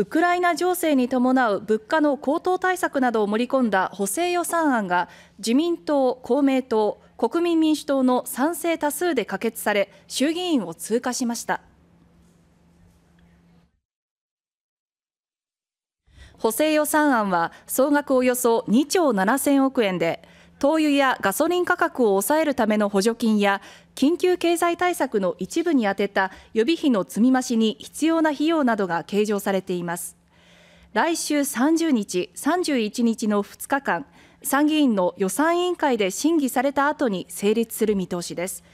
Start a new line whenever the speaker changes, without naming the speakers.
ウクライナ情勢に伴う物価の高騰対策などを盛り込んだ補正予算案が自民党、公明党、国民民主党の賛成多数で可決され衆議院を通過しました。補正予算案は総額およそ2兆7000億円で灯油やガソリン価格を抑えるための補助金や緊急経済対策の一部に充てた予備費の積み増しに必要な費用などが計上されています来週30日31日の2日間参議院の予算委員会で審議された後に成立する見通しです